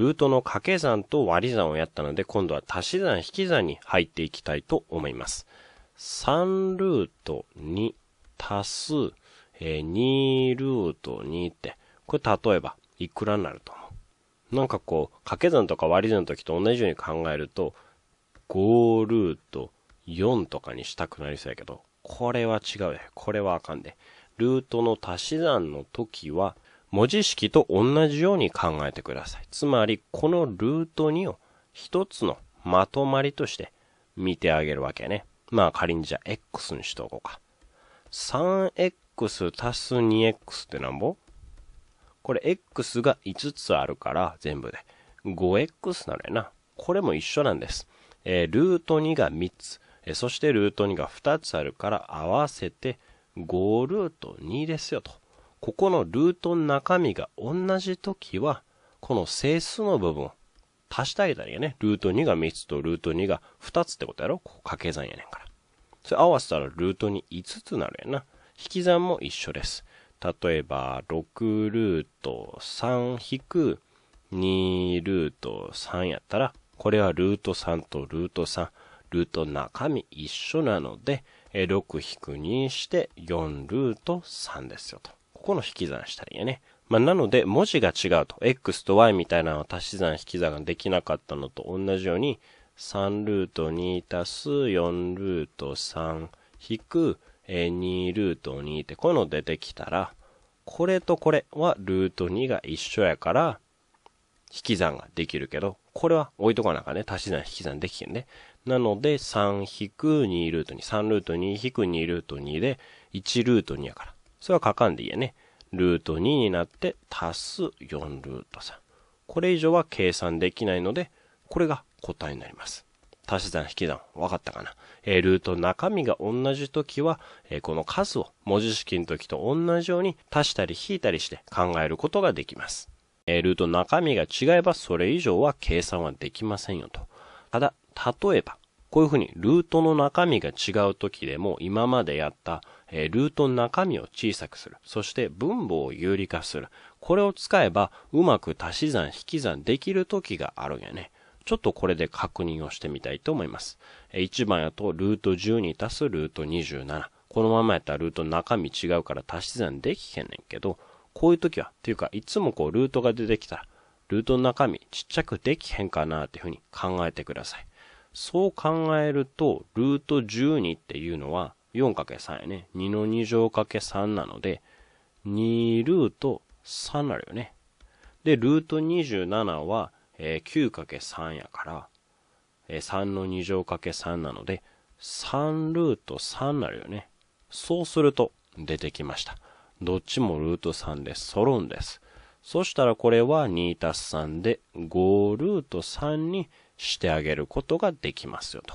ルートの掛け算と割り算をやったので、今度は足し算引き算に入っていきたいと思います。3ルート2足す、えー、2ルート2って、これ例えばいくらになると思うなんかこう、掛け算とか割り算の時と同じように考えると、5ルート4とかにしたくなりそうやけど、これは違うや。これはあかんで。ルートの足し算の時は、文字式と同じように考えてください。つまり、このルート2を一つのまとまりとして見てあげるわけね。まあ仮にじゃあ X にしておこうか。3x 足す 2x ってなんぼこれ X が5つあるから全部で 5X なのやな。これも一緒なんです。えー、ルート2が3つ、えー、そしてルート2が2つあるから合わせて5ルート2ですよと。ここのルートの中身が同じ時は、この整数の部分、を足してあげたらいいよね。ルート2が3つとルート2が2つってことやろここ掛け算やねんから。それ合わせたらルート2 5つなるやんな。引き算も一緒です。例えば、6ルート3引く2ルート3やったら、これはルート3とルート3、ルート中身一緒なので、6引く2して4ルート3ですよと。ここの引き算したらいいよね。まあ、なので、文字が違うと、x と y みたいなの足し算引き算ができなかったのと同じように、3ルート2足す4ルート3引く2ルート2ってこういうの出てきたら、これとこれはルート2が一緒やから、引き算ができるけど、これは置いとかなかね、足し算引き算できへんね。なので、3-2ルート2、3ルート2-2ルート2で、1ルート2やから。それは書かんでいいやね。ルート2になって足す4ルート3。これ以上は計算できないので、これが答えになります。足し算引き算、分かったかな。えルート中身が同じ時は、えこの数を文字式の時と同じように足したり引いたりして考えることができます。えルート中身が違えばそれ以上は計算はできませんよと。ただ、例えば、こういうふうにルートの中身が違う時でも今までやったえルートの中身を小さくする。そして分母を有理化する。これを使えば、うまく足し算引き算できる時があるんやね。ちょっとこれで確認をしてみたいと思います。1番やと、ルート12足すルート27。このままやったらルートの中身違うから足し算できへんねんけど、こういう時は、っていうか、いつもこうルートが出てきたら、ルートの中身ちっちゃくできへんかなっていうふうに考えてください。そう考えると、ルート12っていうのは、4×3 やね。2の2乗 ×3 なので、2ルート3になるよね。で、ルート27は、えー、9×3 やから、えー、3の2乗 ×3 なので、3ルート3になるよね。そうすると、出てきました。どっちもルート3で揃うんです。そしたらこれは2たす3で5ルート3にしてあげることができますよと。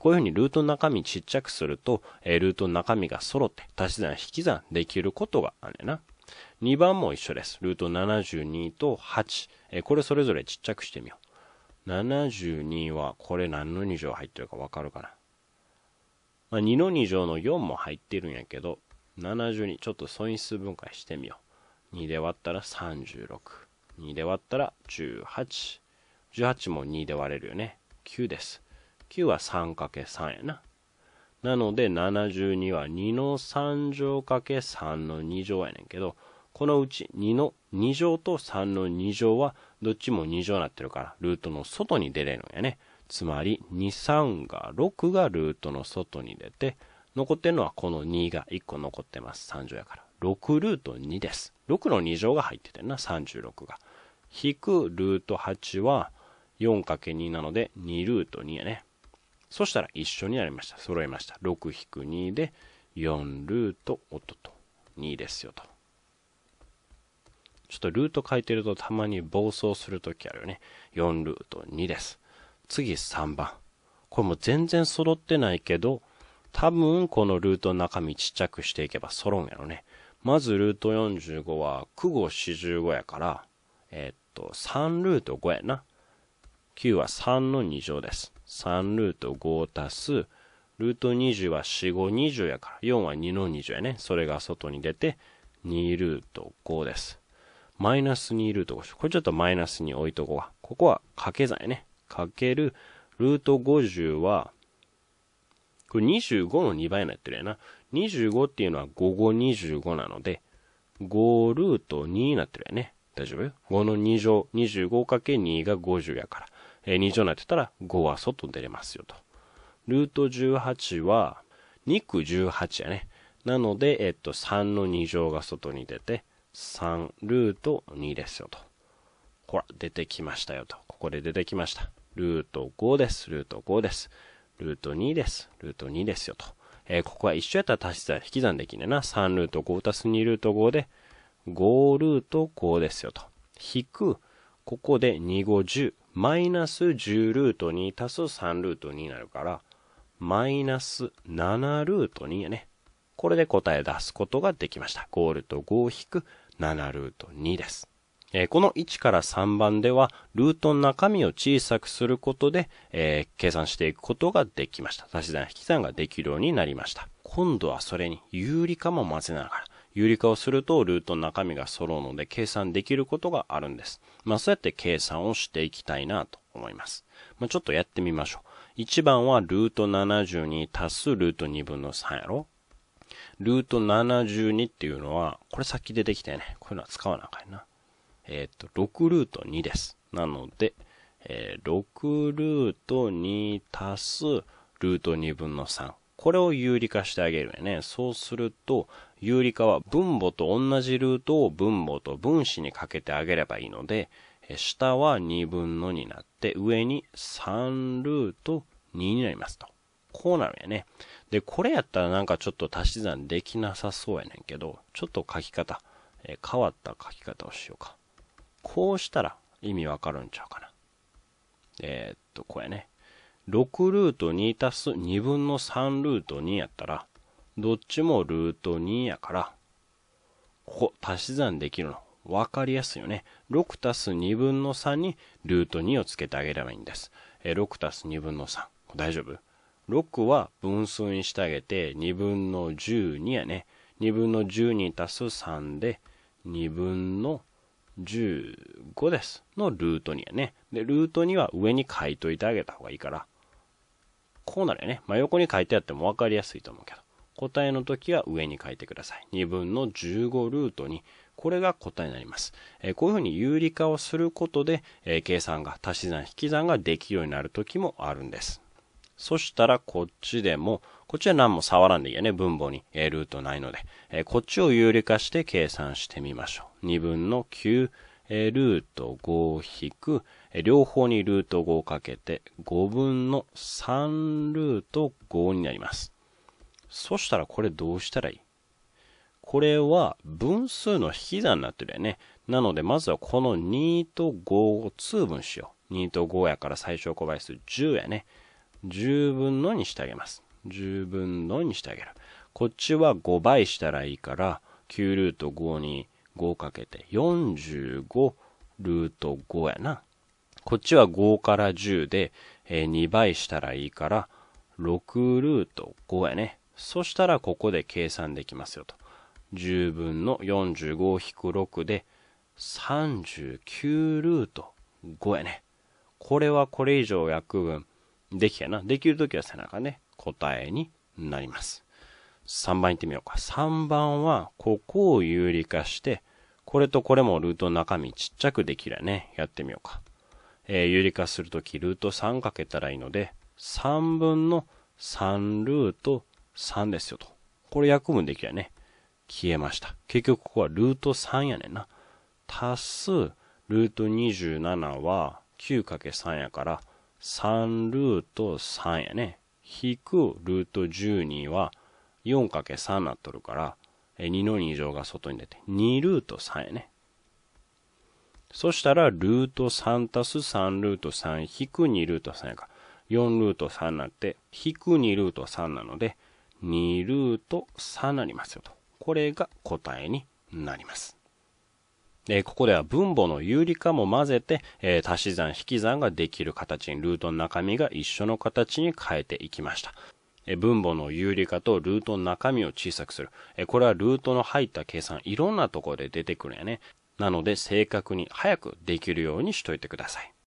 こういうふうにルートの中身ちっちゃくすると、ルートの中身が揃って足し算引き算できることがあるな。2番も一緒です。ルート72と8。これそれぞれちっちゃくしてみよう。72はこれ何の2乗入ってるかわかるかな。まあ、2の2乗の4も入ってるんやけど、72、ちょっと素因数分解してみよう。2で割ったら36。2で割ったら18。18も2で割れるよね。9です。9は 3×3 やな。なので72は2の3乗 ×3 の2乗やねんけど、このうち2の2乗と3の2乗はどっちも2乗になってるから、ルートの外に出れるんやね。つまり、2、3が6がルートの外に出て、残ってるのはこの2が1個残ってます。3乗やから。6ルート2です。6の2乗が入っててんな、36が。引くルート8は 4×2 なので2ルート2やね。そしたら一緒になりました。揃えました。6-2で4ルート音と2ですよと。ちょっとルート書いてるとたまに暴走するときあるよね。4ルート2です。次3番。これも全然揃ってないけど、多分このルートの中身ちっちゃくしていけば揃うんやろね。まずルート45は9号45やから、えー、っと、3ルート5やな。9は3の2乗です。3ルート5足す、ルート20は4、5、20やから、4は2の20やね。それが外に出て、2ルート5です。マイナス2ルート5。これちょっとマイナスに置いとこうここは掛け算やね。かける、ルート50は、これ25の2倍になってるやな。25っていうのは5、5、25なので、5ルート2になってるやね。大丈夫 ?5 の2乗、2 5け2が50やから。えー、2乗になってたら5は外に出れますよと。ルート18は2区18やね。なので、えっと、3の2乗が外に出て、3ルート2ですよと。ほら、出てきましたよと。ここで出てきました。ルート5です。ルート5です。ルート2です。ルート2ですよと。えー、ここは一緒やったら足し算、引き算できねえな。3ルート5足す2ルート5で、5ルート5ですよと。引くここで2五10、マイナス10ルート2足す3ルート2になるから、マイナス7ルート2やね。これで答え出すことができました。ールート5引く7ルート2です。えー、この1から3番では、ルートの中身を小さくすることで、えー、計算していくことができました。足し算引き算ができるようになりました。今度はそれに有利かも混ぜながら、有理化をするとルートの中身が揃うので計算できることがあるんです。まあそうやって計算をしていきたいなと思います。まあちょっとやってみましょう。1番はルート72足すルート2分の3やろルート72っていうのは、これさっき出てきたよね。こういうのは使わなあかんな。えっ、と、6ルート2です。なので、えー、6ルート2足すルート2分の3。これを有理化してあげるよね。そうすると、有理化は分母と同じルートを分母と分子にかけてあげればいいので、下は2分のになって、上に3ルート2になりますと。こうなるよね。で、これやったらなんかちょっと足し算できなさそうやねんけど、ちょっと書き方、え変わった書き方をしようか。こうしたら意味わかるんちゃうかな。えー、っと、これね。6ルート2たす2分の3ルート2やったら、どっちもルート2やから、ここ足し算できるの。わかりやすいよね。6たす2分の3にルート2をつけてあげればいいんです。え6たす2分の3。大丈夫 ?6 は分数にしてあげて、2分の12やね。2分の12たす3で、2分の15です。のルート2やね。で、ルート2は上に書いといてあげた方がいいから。こうなるよね。真横に書いてあっても分かりやすいと思うけど。答えの時は上に書いてください。2分の15ルート2。これが答えになります。えこういうふうに有理化をすることで、え計算が足し算引き算ができるようになる時もあるんです。そしたらこっちでも、こっちは何も触らんでいいよね。分母に、えルートないので、えこっちを有理化して計算してみましょう。2分の9、えルート5引く、両方にルート5をかけて、5分の3ルート5になります。そしたらこれどうしたらいいこれは分数の引き算になってるよね。なので、まずはこの2と5を通分しよう。2と5やから最小小倍数10やね。10分のにしてあげます。10分のにしてあげる。こっちは5倍したらいいから、9ルート5に5かけて45ルート5やな。こっちは5から10で、えー、2倍したらいいから、6ルート5やね。そしたらここで計算できますよと。10分の45引く6で、39ルート5やね。これはこれ以上約分できやな。できるときは背中ね、答えになります。3番行ってみようか。3番は、ここを有理化して、これとこれもルートの中身ちっちゃくできるね。やってみようか。えー、有理化するときルート3かけたらいいので、3分の3ルート3ですよと。これ約分できたね。消えました。結局ここはルート3やねんな。足すルート27は 9×3 やから、3ルート3やね。引くルート12は 4×3 なっとるから、2の2乗が外に出て、2ルート3やね。そしたら、ルート3たす3ルート3引く2ルート3やから、4ルート3になって、引く2ルート3なので、2ルート3になりますよと。これが答えになります。えここでは分母の有利化も混ぜて、えー、足し算引き算ができる形に、ルートの中身が一緒の形に変えていきました。え分母の有利化とルートの中身を小さくする。えこれはルートの入った計算、いろんなところで出てくるんやね。なので正確に早くできるようにしといてください。